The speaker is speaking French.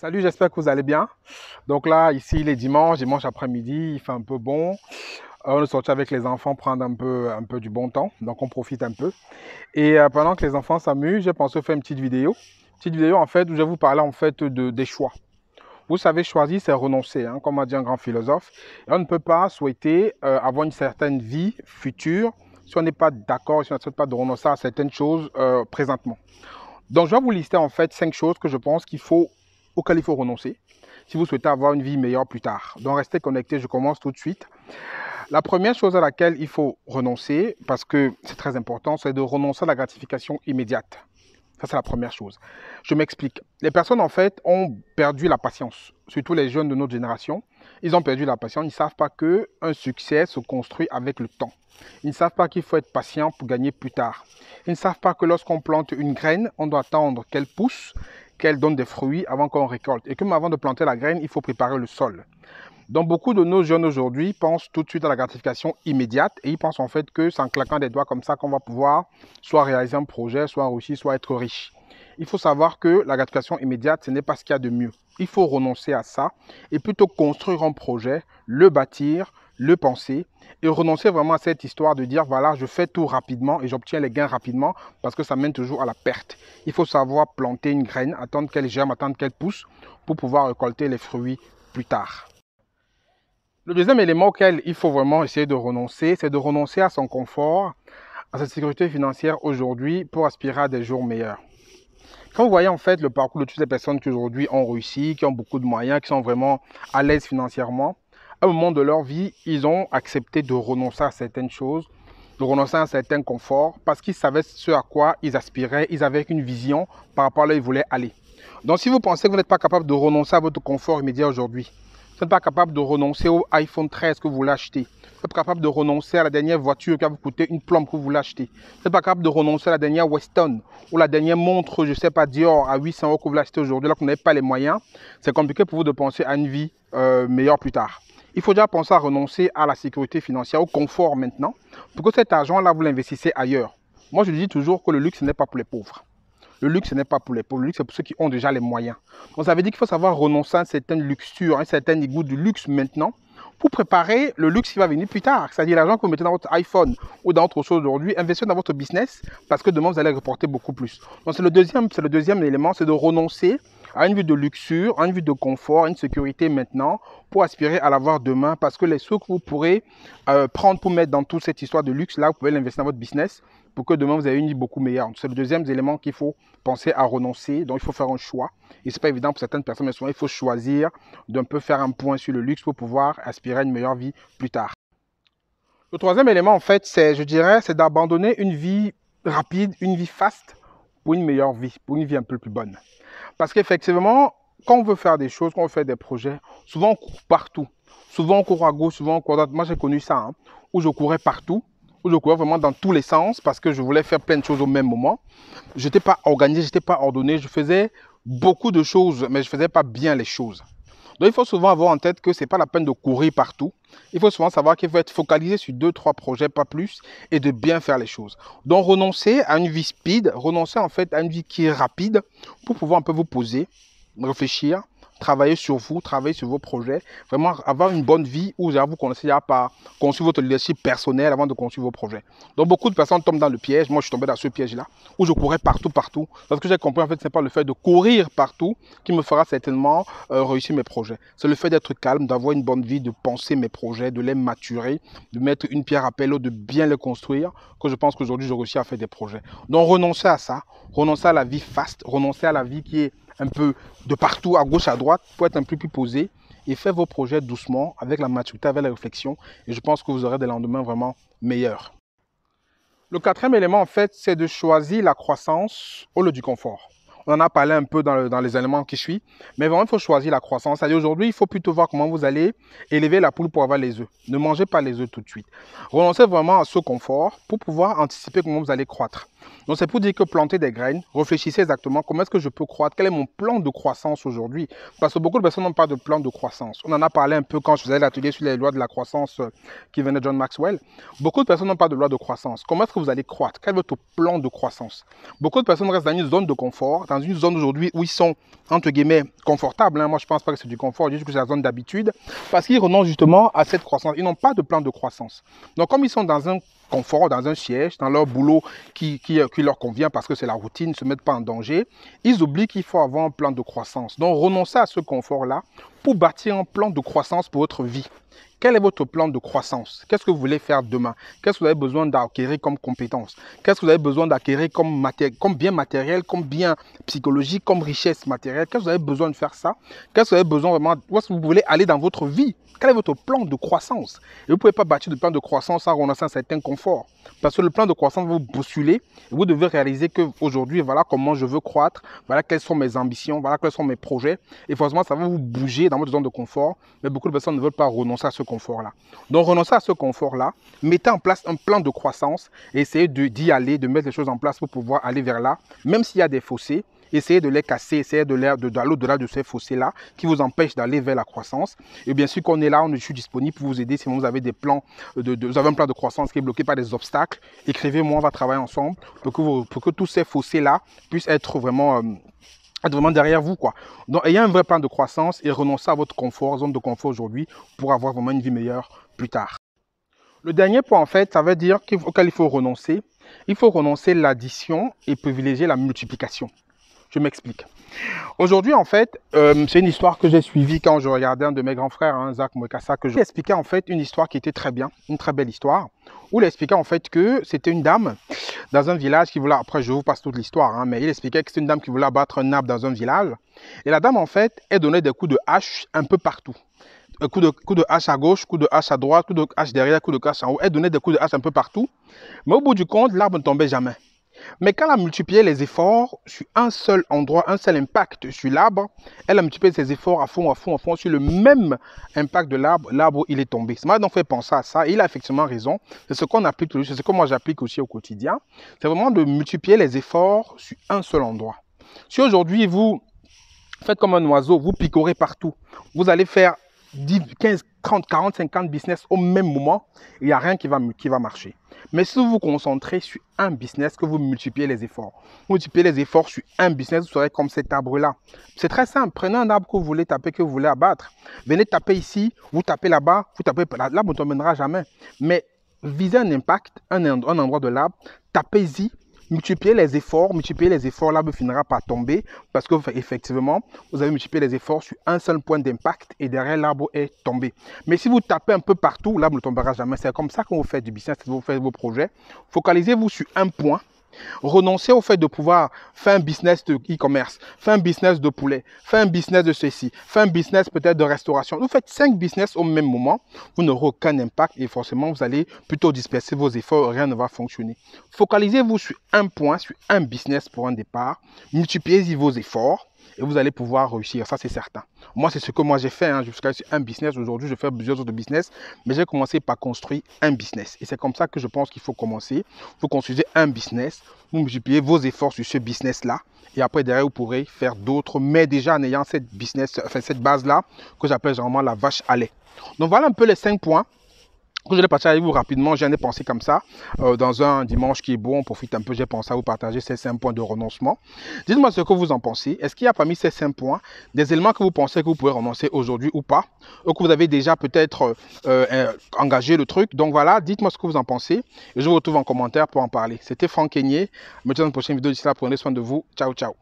Salut, j'espère que vous allez bien. Donc là, ici, il est dimanche, dimanche après-midi, il fait un peu bon. Euh, on est sorti avec les enfants prendre un peu, un peu du bon temps, donc on profite un peu. Et euh, pendant que les enfants s'amusent, j'ai pensé faire une petite vidéo. Petite vidéo, en fait, où je vais vous parler, en fait, de, des choix. Vous savez, choisir, c'est renoncer, hein, comme a dit un grand philosophe. on ne peut pas souhaiter euh, avoir une certaine vie future si on n'est pas d'accord, si on ne souhaite pas de renoncer à certaines choses présentement. Donc, je vais vous lister en fait cinq choses que je pense qu'il faut auquel il faut renoncer si vous souhaitez avoir une vie meilleure plus tard. Donc restez connectés, je commence tout de suite. La première chose à laquelle il faut renoncer, parce que c'est très important, c'est de renoncer à la gratification immédiate. Ça, c'est la première chose. Je m'explique. Les personnes, en fait, ont perdu la patience, surtout les jeunes de notre génération. Ils ont perdu la patience. Ils ne savent pas qu'un succès se construit avec le temps. Ils ne savent pas qu'il faut être patient pour gagner plus tard. Ils ne savent pas que lorsqu'on plante une graine, on doit attendre qu'elle pousse qu'elle donne des fruits avant qu'on récolte. Et comme avant de planter la graine, il faut préparer le sol. Donc beaucoup de nos jeunes aujourd'hui pensent tout de suite à la gratification immédiate et ils pensent en fait que c'est en claquant des doigts comme ça qu'on va pouvoir soit réaliser un projet, soit réussir, soit être riche. Il faut savoir que la gratification immédiate, ce n'est pas ce qu'il y a de mieux. Il faut renoncer à ça et plutôt construire un projet, le bâtir, le penser et renoncer vraiment à cette histoire de dire voilà, je fais tout rapidement et j'obtiens les gains rapidement parce que ça mène toujours à la perte. Il faut savoir planter une graine, attendre qu'elle germe, attendre qu'elle pousse pour pouvoir récolter les fruits plus tard. Le deuxième élément auquel il faut vraiment essayer de renoncer, c'est de renoncer à son confort, à sa sécurité financière aujourd'hui pour aspirer à des jours meilleurs. Quand vous voyez en fait le parcours de toutes les personnes qui aujourd'hui ont réussi, qui ont beaucoup de moyens, qui sont vraiment à l'aise financièrement, à un moment de leur vie, ils ont accepté de renoncer à certaines choses, de renoncer à certains certain confort, parce qu'ils savaient ce à quoi ils aspiraient, ils avaient une vision par rapport à là où ils voulaient aller. Donc si vous pensez que vous n'êtes pas capable de renoncer à votre confort immédiat aujourd'hui, vous n'êtes pas capable de renoncer au iPhone 13 que vous l'achetez, acheter. Vous n'êtes pas capable de renoncer à la dernière voiture qui va vous coûter une plombe que vous l'achetez, Vous n'êtes pas capable de renoncer à la dernière Weston ou la dernière montre, je ne sais pas, Dior à 800 euros que vous l'achetez aujourd'hui, alors que vous n'avez pas les moyens. C'est compliqué pour vous de penser à une vie euh, meilleure plus tard il faut déjà penser à renoncer à la sécurité financière, au confort maintenant, pour que cet argent-là, vous l'investissez ailleurs. Moi, je dis toujours que le luxe, n'est pas pour les pauvres. Le luxe, ce n'est pas pour les pauvres. Le luxe, c'est pour ceux qui ont déjà les moyens. Donc, ça veut dire qu'il faut savoir renoncer à certaines luxures, à un certain goût du luxe maintenant, pour préparer le luxe qui va venir plus tard. C'est-à-dire l'argent que vous mettez dans votre iPhone ou dans autre chose aujourd'hui, investissez dans votre business, parce que demain, vous allez reporter beaucoup plus. Donc, c'est le deuxième, c'est le deuxième élément, c'est de renoncer à une vue de luxure, à une vue de confort, à une sécurité maintenant pour aspirer à l'avoir demain parce que les sous que vous pourrez euh, prendre pour mettre dans toute cette histoire de luxe là, vous pouvez l'investir dans votre business pour que demain vous ayez une vie beaucoup meilleure. C'est le deuxième élément qu'il faut penser à renoncer. Donc il faut faire un choix. Et n'est pas évident pour certaines personnes, mais souvent il faut choisir d'un peu faire un point sur le luxe pour pouvoir aspirer à une meilleure vie plus tard. Le troisième élément, en fait, c'est, je dirais, c'est d'abandonner une vie rapide, une vie faste pour une meilleure vie, pour une vie un peu plus bonne. Parce qu'effectivement, quand on veut faire des choses, quand on fait des projets, souvent on court partout. Souvent on court à gauche, souvent on court à droite. Moi j'ai connu ça, hein, où je courais partout, où je courais vraiment dans tous les sens parce que je voulais faire plein de choses au même moment. Je n'étais pas organisé, je n'étais pas ordonné, je faisais beaucoup de choses, mais je ne faisais pas bien les choses. Donc il faut souvent avoir en tête que ce n'est pas la peine de courir partout. Il faut souvent savoir qu'il faut être focalisé sur deux, trois projets, pas plus, et de bien faire les choses. Donc renoncer à une vie speed, renoncer en fait à une vie qui est rapide pour pouvoir un peu vous poser, réfléchir, travailler sur vous, travailler sur vos projets, vraiment avoir une bonne vie où vous connaissez déjà par construire votre leadership personnel avant de construire vos projets. Donc beaucoup de personnes tombent dans le piège, moi je suis tombé dans ce piège-là, où je courais partout, partout. Parce que j'ai compris en fait, c'est pas le fait de courir partout qui me fera certainement euh, réussir mes projets. C'est le fait d'être calme, d'avoir une bonne vie, de penser mes projets, de les maturer, de mettre une pierre à pelle, de bien les construire, que je pense qu'aujourd'hui je réussis à faire des projets. Donc renoncer à ça, renoncer à la vie faste, renoncer à la vie qui est un peu de partout, à gauche, à droite, pour être un peu plus posé et faire vos projets doucement, avec la maturité, avec la réflexion. Et je pense que vous aurez des lendemains vraiment meilleurs. Le quatrième élément, en fait, c'est de choisir la croissance au lieu du confort. On en a parlé un peu dans, les éléments qui suivent, mais vraiment, il faut choisir la croissance. cest aujourd'hui, il faut plutôt voir comment vous allez élever la poule pour avoir les œufs. Ne mangez pas les œufs tout de suite. Renoncez vraiment à ce confort pour pouvoir anticiper comment vous allez croître. Donc c'est pour dire que planter des graines, réfléchissez exactement comment est-ce que je peux croître, quel est mon plan de croissance aujourd'hui. Parce que beaucoup de personnes n'ont pas de plan de croissance. On en a parlé un peu quand je faisais l'atelier sur les lois de la croissance euh, qui venait de John Maxwell. Beaucoup de personnes n'ont pas de loi de croissance. Comment est-ce que vous allez croître Quel est votre plan de croissance Beaucoup de personnes restent dans une zone de confort, dans une zone aujourd'hui où ils sont, entre guillemets, confortables. Hein. Moi, je ne pense pas que c'est du confort, je dis que c'est la zone d'habitude. Parce qu'ils renoncent justement à cette croissance. Ils n'ont pas de plan de croissance. Donc comme ils sont dans un confort dans un siège, dans leur boulot qui, qui, euh, leur convient parce que c'est la routine, ne se mettent pas en danger, ils oublient qu'il faut avoir un plan de croissance. Donc renoncer à ce confort-là pour bâtir un plan de croissance pour votre vie quel est votre plan de croissance Qu'est-ce que vous voulez faire demain Qu'est-ce que vous avez besoin d'acquérir comme compétence Qu'est-ce que vous avez besoin d'acquérir comme, comme bien matériel, comme bien psychologique, comme richesse matérielle Qu'est-ce que vous avez besoin de faire ça Qu'est-ce que vous avez besoin vraiment Où est-ce que vous voulez aller dans votre vie Quel est votre plan de croissance Et vous ne pouvez pas bâtir de plan de croissance en renoncer à un certain confort. Parce que le plan de croissance vous et Vous devez réaliser qu'aujourd'hui voilà comment je veux croître, voilà quelles sont mes ambitions, voilà quels sont mes projets. Et forcément, ça va vous bouger dans votre zone de confort. Mais beaucoup de personnes ne veulent pas renoncer à ce confort-là. Donc renoncer à ce confort-là, mettez en place un plan de croissance, et essayez d'y aller, de mettre les choses en place pour pouvoir aller vers là, même s'il y a des fossés, essayez de les casser, essayez d'aller de de, au-delà de ces fossés-là qui vous empêchent d'aller vers la croissance. Et bien sûr qu'on est là, on est suis disponible pour vous aider si vous avez des plans, de, vous avez un plan de croissance qui est bloqué par des obstacles, écrivez-moi, on va travailler ensemble pour que, vous, pour que tous ces fossés-là puissent être vraiment... Euh, être vraiment derrière vous. Quoi. Donc, ayez un vrai plan de croissance et renoncez à votre confort, zone de confort aujourd'hui, pour avoir vraiment une vie meilleure plus tard. Le dernier point, en fait, ça veut dire auquel il faut renoncer. Il faut renoncer l'addition et privilégier la multiplication. Je m'explique. Aujourd'hui, en fait, euh, c'est une histoire que j'ai suivie quand je regardais un de mes grands frères, hein, Zach Moukassa, que je expliquait en fait une histoire qui était très bien, une très belle histoire, où il expliquait en fait que c'était une dame dans un village qui voulait, après je vous passe toute l'histoire, hein, mais il expliquait que c'était une dame qui voulait abattre un arbre dans un village, et la dame en fait, elle donnait des coups de hache un peu partout. Un euh, coup de, coup de hache à gauche, coup de hache à droite, coup de hache derrière, coup de hache en haut. Elle donnait des coups de hache un peu partout. Mais au bout du compte, l'arbre ne tombait jamais. Mais quand elle a multiplié les efforts sur un seul endroit, un seul impact sur l'arbre, elle a multiplié ses efforts à fond, à fond, à fond sur le même impact de l'arbre. L'arbre, il est tombé. Ça m'a donc fait penser à ça. il a effectivement raison. C'est ce qu'on applique toujours. C'est ce que moi j'applique aussi au quotidien. C'est vraiment de multiplier les efforts sur un seul endroit. Si aujourd'hui vous faites comme un oiseau, vous picorez partout, vous allez faire 10, 15, 30, 40, 50 business au même moment, il n'y a rien qui va, qui va marcher. Mais si vous vous concentrez sur un business, que vous multipliez les efforts, multipliez les efforts sur un business, vous serez comme cet arbre-là. C'est très simple. Prenez un arbre que vous voulez taper, que vous voulez abattre. Venez taper ici, vous tapez là-bas, vous tapez là-bas, on ne t'emmènera jamais. Mais visez un impact, un endroit de l'arbre, tapez-y, Multiplier les efforts, multiplier les efforts, l'arbre finira par tomber parce que effectivement, vous avez multiplié les efforts sur un seul point d'impact et derrière l'arbre est tombé. Mais si vous tapez un peu partout, l'arbre ne tombera jamais. C'est comme ça qu'on vous faites du business, vous faites vos projets. Focalisez-vous sur un point Renoncer au fait de pouvoir faire un business de e-commerce, faire un business de poulet, faire un business de ceci, faire un business peut-être de restauration. Vous faites cinq business au même moment, vous n'aurez aucun impact et forcément vous allez plutôt disperser vos efforts, rien ne va fonctionner. Focalisez-vous sur un point, sur un business pour un départ, multipliez-y vos efforts et vous allez pouvoir réussir, ça c'est certain. Moi, c'est ce que moi j'ai fait hein, jusqu'à un business. Aujourd'hui, je fais plusieurs autres business, mais j'ai commencé par construire un business. Et c'est comme ça que je pense qu'il faut commencer. Vous construisez un business, vous multipliez vos efforts sur ce business-là, et après, derrière, vous pourrez faire d'autres, mais déjà en ayant cette, business, enfin, cette base-là, que j'appelle généralement la vache à lait. Donc voilà un peu les cinq points je vais partager avec vous rapidement. J'en ai pensé comme ça. Euh, dans un dimanche qui est beau, on profite un peu. J'ai pensé à vous partager ces cinq points de renoncement. Dites-moi ce que vous en pensez. Est-ce qu'il y a parmi ces cinq points des éléments que vous pensez que vous pouvez renoncer aujourd'hui ou pas Ou que vous avez déjà peut-être euh, euh, engagé le truc Donc voilà, dites-moi ce que vous en pensez. Et je vous retrouve en commentaire pour en parler. C'était Franck Kenyé. Me dans une prochaine vidéo. D'ici là, prenez soin de vous. Ciao, ciao.